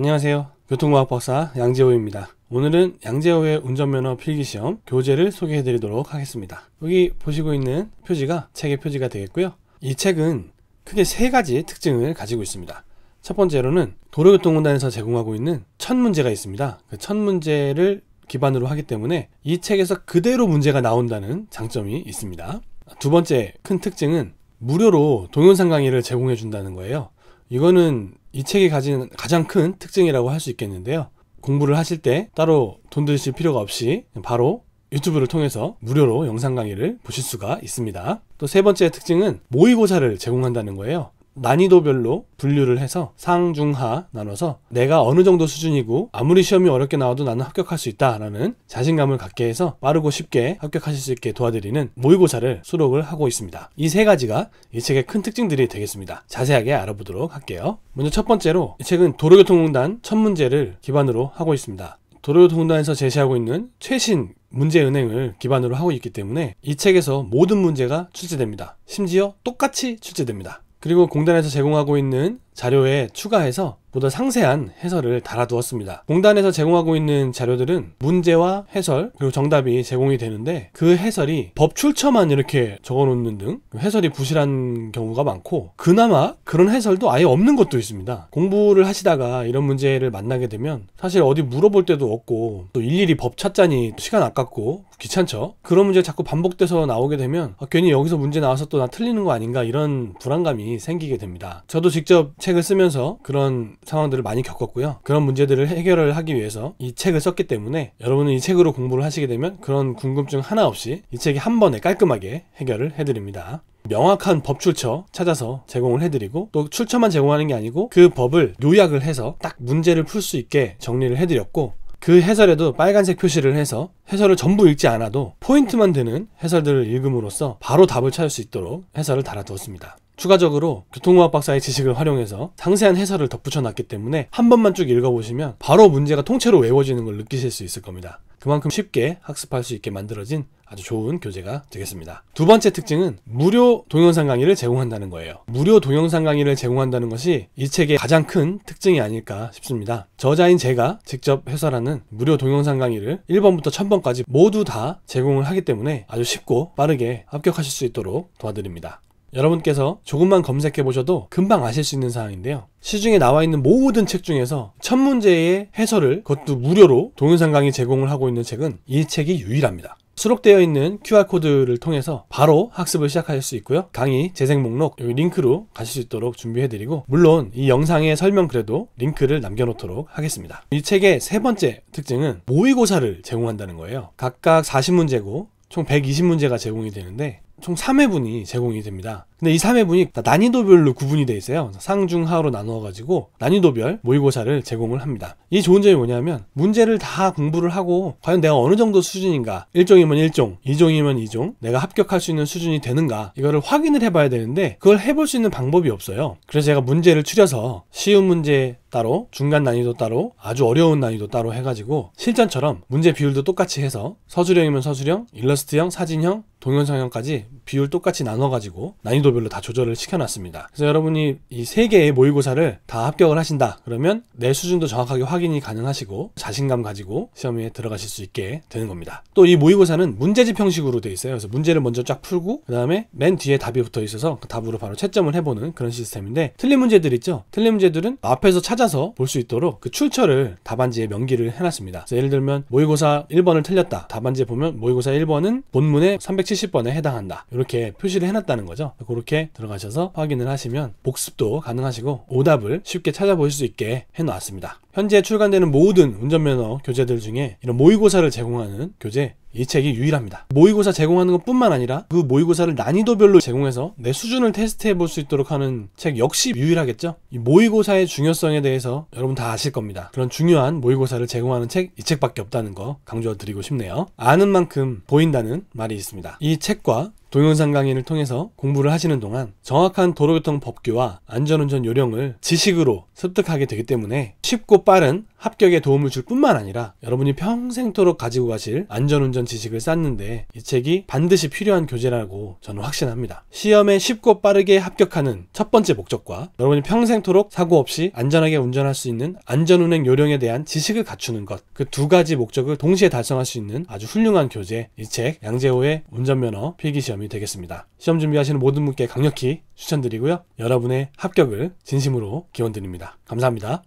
안녕하세요. 교통과학박사 양재호입니다. 오늘은 양재호의 운전면허 필기시험 교재를 소개해 드리도록 하겠습니다. 여기 보시고 있는 표지가 책의 표지가 되겠고요. 이 책은 크게 세 가지 특징을 가지고 있습니다. 첫 번째로는 도로교통공단에서 제공하고 있는 첫 문제가 있습니다. 그첫 문제를 기반으로 하기 때문에 이 책에서 그대로 문제가 나온다는 장점이 있습니다. 두 번째 큰 특징은 무료로 동영상 강의를 제공해 준다는 거예요. 이거는 이 책이 가진 가장 큰 특징이라고 할 수 있겠는데요. 공부를 하실 때 따로 돈 드실 필요가 없이 바로 유튜브를 통해서 무료로 영상 강의를 보실 수가 있습니다. 또 세 번째 특징은 모의고사를 제공한다는 거예요. 난이도별로 분류를 해서 상중하 나눠서 내가 어느 정도 수준이고 아무리 시험이 어렵게 나와도 나는 합격할 수 있다라는 자신감을 갖게 해서 빠르고 쉽게 합격하실 수 있게 도와드리는 모의고사를 수록을 하고 있습니다. 이 세 가지가 이 책의 큰 특징들이 되겠습니다. 자세하게 알아보도록 할게요. 먼저 첫 번째로 이 책은 도로교통공단 첫 문제를 기반으로 하고 있습니다. 도로교통공단에서 제시하고 있는 최신 문제 은행을 기반으로 하고 있기 때문에 이 책에서 모든 문제가 출제됩니다. 심지어 똑같이 출제됩니다. 그리고 공단에서 제공하고 있는 자료에 추가해서 보다 상세한 해설을 달아두었습니다. 공단에서 제공하고 있는 자료들은 문제와 해설 그리고 정답이 제공이 되는데 그 해설이 법 출처만 이렇게 적어놓는 등 해설이 부실한 경우가 많고 그나마 그런 해설도 아예 없는 것도 있습니다. 공부를 하시다가 이런 문제를 만나게 되면 사실 어디 물어볼 때도 없고 또 일일이 법 찾자니 시간 아깝고 귀찮죠. 그런 문제 자꾸 반복돼서 나오게 되면 아, 괜히 여기서 문제 나와서 또 나 틀리는 거 아닌가 이런 불안감이 생기게 됩니다. 저도 직접 책을 쓰면서 그런 상황들을 많이 겪었고요. 그런 문제들을 해결을 하기 위해서 이 책을 썼기 때문에 여러분은 이 책으로 공부를 하시게 되면 그런 궁금증 하나 없이 이 책이 한 번에 깔끔하게 해결을 해드립니다. 명확한 법 출처 찾아서 제공을 해드리고 또 출처만 제공하는 게 아니고 그 법을 요약을 해서 딱 문제를 풀 수 있게 정리를 해드렸고 그 해설에도 빨간색 표시를 해서 해설을 전부 읽지 않아도 포인트만 되는 해설들을 읽음으로써 바로 답을 찾을 수 있도록 해설을 달아두었습니다. 추가적으로 교통공학 박사의 지식을 활용해서 상세한 해설을 덧붙여 놨기 때문에 한 번만 쭉 읽어보시면 바로 문제가 통째로 외워지는 걸 느끼실 수 있을 겁니다. 그만큼 쉽게 학습할 수 있게 만들어진 아주 좋은 교재가 되겠습니다. 두 번째 특징은 무료 동영상 강의를 제공한다는 거예요. 무료 동영상 강의를 제공한다는 것이 이 책의 가장 큰 특징이 아닐까 싶습니다. 저자인 제가 직접 해설하는 무료 동영상 강의를 1번부터 1000번까지 모두 다 제공을 하기 때문에 아주 쉽고 빠르게 합격하실 수 있도록 도와드립니다. 여러분께서 조금만 검색해 보셔도 금방 아실 수 있는 사항인데요. 시중에 나와 있는 모든 책 중에서 첫 문제의 해설을 그것도 무료로 동영상 강의 제공을 하고 있는 책은 이 책이 유일합니다. 수록되어 있는 QR코드를 통해서 바로 학습을 시작하실 수 있고요. 강의 재생 목록 여기 링크로 가실 수 있도록 준비해드리고 물론 이 영상의 설명 글에도 링크를 남겨놓도록 하겠습니다. 이 책의 세 번째 특징은 모의고사를 제공한다는 거예요. 각각 40문제고 총 120문제가 제공이 되는데 총 3회분이 제공이 됩니다. 근데 이 3회분이 난이도별로 구분이 되어 있어요. 상중하로 나누어가지고 난이도별 모의고사를 제공을 합니다. 이 좋은 점이 뭐냐면 문제를 다 공부를 하고 과연 내가 어느 정도 수준인가 1종이면 1종, 2종이면 2종 내가 합격할 수 있는 수준이 되는가 이거를 확인을 해봐야 되는데 그걸 해 볼 수 있는 방법이 없어요. 그래서 제가 문제를 추려서 쉬운 문제 따로 중간 난이도 따로 아주 어려운 난이도 따로 해가지고 실전처럼 문제 비율도 똑같이 해서 서술형이면 서술형, 일러스트형, 사진형, 동영상형까지 비율 똑같이 나눠가지고 난이도별로 다 조절을 시켜놨습니다. 그래서 여러분이 이 세 개의 모의고사를 다 합격을 하신다. 그러면 내 수준도 정확하게 확인이 가능하시고 자신감 가지고 시험에 들어가실 수 있게 되는 겁니다. 또 이 모의고사는 문제집 형식으로 돼 있어요. 그래서 문제를 먼저 쫙 풀고 그 다음에 맨 뒤에 답이 붙어 있어서 그 답으로 바로 채점을 해보는 그런 시스템인데 틀린 문제들 있죠? 틀린 문제들은 앞에서 찾아서 볼 수 있도록 그 출처를 답안지에 명기를 해놨습니다. 예를 들면 모의고사 1번을 틀렸다. 답안지에 보면 모의고사 1번은 본문의 370번에 해당한다. 이렇게 표시를 해놨다는 거죠 그렇게 들어가셔서 확인을 하시면 복습도 가능하시고 오답을 쉽게 찾아보실 수 있게 해놨습니다 현재 출간되는 모든 운전면허 교재들 중에 이런 모의고사를 제공하는 교재 이 책이 유일합니다. 모의고사 제공하는 것 뿐만 아니라 그 모의고사를 난이도별로 제공해서 내 수준을 테스트해 볼 수 있도록 하는 책 역시 유일하겠죠? 이 모의고사의 중요성에 대해서 여러분 다 아실 겁니다. 그런 중요한 모의고사를 제공하는 책 이 책밖에 없다는 거 강조드리고 싶네요. 아는 만큼 보인다는 말이 있습니다. 이 책과 동영상 강의를 통해서 공부를 하시는 동안 정확한 도로교통 법규와 안전운전 요령을 지식으로 습득하게 되기 때문에 쉽고 빠른 합격에 도움을 줄 뿐만 아니라 여러분이 평생토록 가지고 가실 안전운전 지식을 쌓는데 이 책이 반드시 필요한 교재라고 저는 확신합니다. 시험에 쉽고 빠르게 합격하는 첫 번째 목적과 여러분이 평생토록 사고 없이 안전하게 운전할 수 있는 안전운행 요령에 대한 지식을 갖추는 것 그 두 가지 목적을 동시에 달성할 수 있는 아주 훌륭한 교재 이 책 양재호의 운전면허 필기시험 점이 되겠습니다. 시험 준비하시는 모든 분께 강력히 추천드리고요. 여러분의 합격을 진심으로 기원드립니다. 감사합니다.